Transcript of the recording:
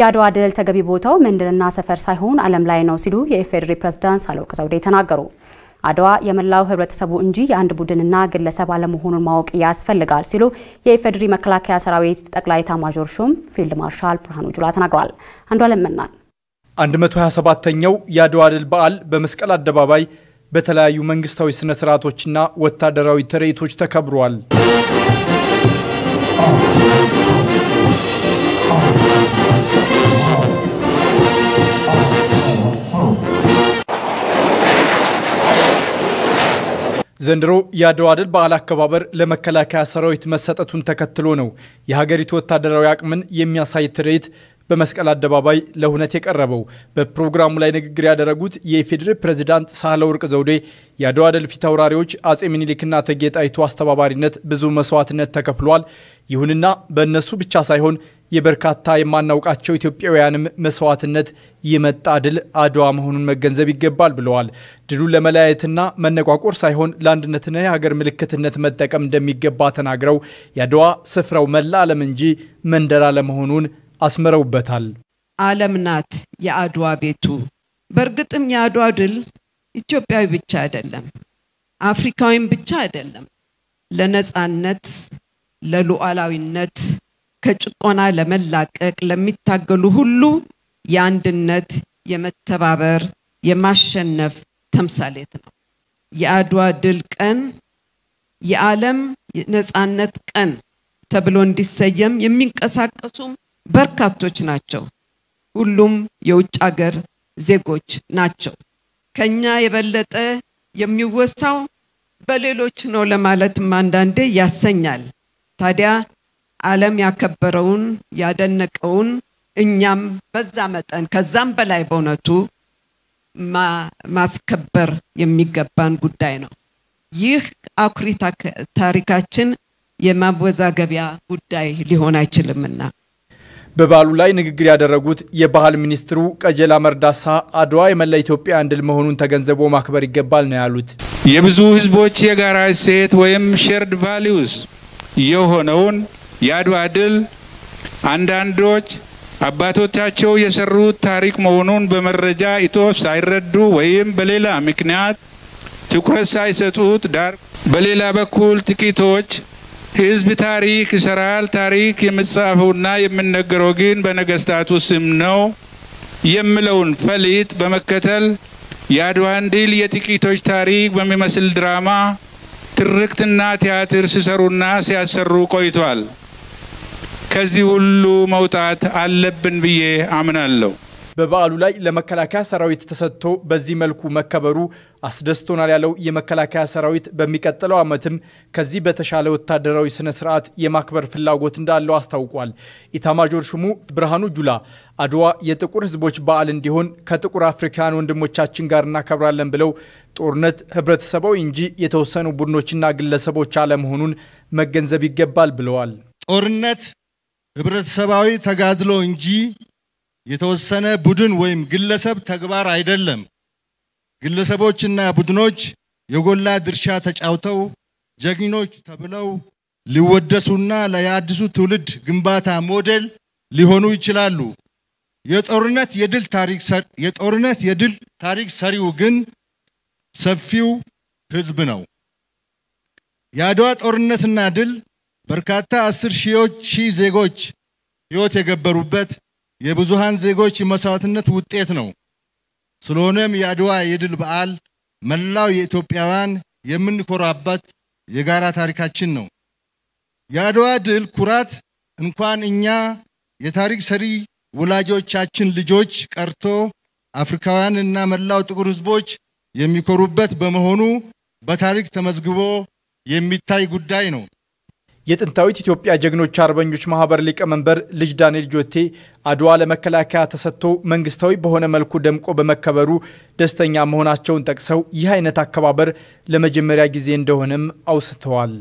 የአድዋ ድል ተገቢ ቦታው መንደርና ሰፈር ሳይሆን ዓለም ላይ ነው ሲሉ የኢፌዴሪ ፕሬዝዳንት ሳህለወርቅ ዘውዴ ተናገሩ። አድዋ የመላው ህብረተሰቡ እንጂ የአንድ ቡድንና ግለሰብ አለመሆኑን ማወቅ ያስፈልጋል ሲሉ የኢፌዴሪ መከላከያ ሰራዊት ጠቅላይ ኤታማዦር ሹም ፊልድ ማርሻል ብርሃኑ ጁላ ተናግሯል። አንዷለም መናን 127ኛው የአድዋ ድል በዓል በመስቀል አደባባይ በተለያዩ መንግስታዊ ስነ ስርዓቶችና ወታደራዊ ትርኢቶች ተከብሯል። ዘንድሮ የአድዋ ድል በዓል አከባበር ለመከላከያ ሰራዊት መሰጠቱን ተከትሎ ነው የሀገሪቱ ወታደራዊ አቅምን የሚያሳይ ትርኢት በመስቀል አደባባይ ለሁነት የቀረበው። በፕሮግራሙ ላይ ንግግር ያደረጉት የኢፌዴሪ ፕሬዚዳንት ሳህለወርቅ ዘውዴ የአድዋ ድል አውራሪዎች አጼ ሚኒሊክና እቴጌ ጣይቱ አስተባባሪነት ብዙ መስዋዕትነት ተከፍሏል፣ ይሁንና በእነሱ ብቻ ሳይሆን የበርካታ የማናውቃቸው ኢትዮጵያውያንም መስዋዕትነት የመጣ ድል አድዋ መሆኑን መገንዘብ ይገባል ብለዋል። ድሉን ለመለያየትና መነቋቆር ሳይሆን ለአንድነትና የሀገር ምልክትነት መጠቀም እንደሚገባ ተናግረው የአድዋ ስፍራው መላ ዓለም እንጂ መንደር አለመሆኑን አስምረውበታል። ዓለም ናት የአድዋ ቤቱ። በእርግጥም የአድዋ ድል ኢትዮጵያዊ ብቻ አይደለም፣ አፍሪካዊም ብቻ አይደለም። ለነፃነት፣ ለሉዓላዊነት ከጭቆና ለመላቀቅ ለሚታገሉ ሁሉ የአንድነት፣ የመተባበር፣ የማሸነፍ ተምሳሌት ነው። የአድዋ ድል ቀን የዓለም ነፃነት ቀን ተብሎ እንዲሰየም የሚንቀሳቀሱም በርካቶች ናቸው። ሁሉም የውጭ አገር ዜጎች ናቸው። ከኛ የበለጠ የሚወሳው በሌሎች ነው ለማለትም አንዳንዴ ያሰኛል። ታዲያ ዓለም ያከበረውን ያደነቀውን እኛም በዛ መጠን ከዛም በላይ በእውነቱ ማስከበር የሚገባን ጉዳይ ነው። ይህ አኩሪ ታሪካችን የማወዛገቢያ ጉዳይ ሊሆን አይችልምና። በበዓሉ ላይ ንግግር ያደረጉት የባህል ሚኒስትሩ ቀጀላ መርዳሳ አድዋ የመላ ኢትዮጵያ እንድል መሆኑን ተገንዘቦ ማክበር ይገባል ነው ያሉት። የብዙ ህዝቦች የጋራ እሴት ወይም ሼርድ ቫሊውስ የሆነውን የአድዋ ድል አንዳንዶች አባቶቻቸው የሰሩት ታሪክ መሆኑን በመረጃ እጦት ሳይረዱ ወይም በሌላ ምክንያት ትኩረት ሳይሰጡት ዳር። በሌላ በኩል ጥቂቶች ህዝብ ታሪክ ይሰራል፣ ታሪክ የምጻፈውና የሚነገረው ግን በነገስታቱ ስም ነው የምለውን ፈሊጥ በመከተል የአድዋን ድል የጥቂቶች ታሪክ በሚመስል ድራማ ትርክትና ቲያትር ሲሰሩና ሲያሰሩ ቆይቷል። ከዚህ ሁሉ መውጣት አለብን ብዬ አምናለሁ። በበዓሉ ላይ ለመከላከያ ሰራዊት ተሰጥቶ በዚህ መልኩ መከበሩ አስደስቶናል ያለው የመከላከያ ሰራዊት በሚቀጥለው ዓመትም ከዚህ በተሻለ ወታደራዊ ስነ ስርዓት የማክበር ፍላጎት እንዳለው አስታውቋል። ኢታማጆር ሹሙ ብርሃኑ ጁላ አድዋ የጥቁር ህዝቦች በዓል እንዲሆን ከጥቁር አፍሪካውያን ወንድሞቻችን ጋር እናከብራለን ብለው ጦርነት ህብረተሰባዊ እንጂ የተወሰኑ ቡድኖችና ግለሰቦች አለመሆኑን መገንዘብ ይገባል ብለዋል። ጦርነት ህብረተሰባዊ ተጋድሎ እንጂ የተወሰነ ቡድን ወይም ግለሰብ ተግባር አይደለም። ግለሰቦችና ቡድኖች የጎላ ድርሻ ተጫውተው ጀግኖች ተብለው ሊወደሱና ለአዲሱ ትውልድ ግንባታ ሞዴል ሊሆኑ ይችላሉ። የጦርነት የድል ታሪክ የጦርነት የድል ታሪክ ሰሪው ግን ሰፊው ህዝብ ነው። የአድዋ ጦርነትና ድል በርካታ አስር ሺዎች ዜጎች ሕይወት የገበሩበት የብዙሃን ዜጎች መስዋዕትነት ውጤት ነው። ስለሆነም የአድዋ የድል በዓል መላው የኢትዮጵያውያን የምንኮራበት የጋራ ታሪካችን ነው። የአድዋ ድል ኩራት እንኳን እኛ የታሪክ ሰሪ ወላጆቻችን ልጆች ቀርቶ አፍሪካውያንና መላው ጥቁር ህዝቦች የሚኮሩበት በመሆኑ በታሪክ ተመዝግቦ የሚታይ ጉዳይ ነው። የጥንታዊት ኢትዮጵያ ጀግኖች አርበኞች ማህበር ሊቀመንበር ልጅ ዳንኤል ጆቴ አድዋ ለመከላከያ ተሰጥቶ መንግስታዊ በሆነ መልኩ ደምቆ በመከበሩ ደስተኛ መሆናቸውን ጠቅሰው ይህ አይነት አከባበር ለመጀመሪያ ጊዜ እንደሆነም አውስተዋል።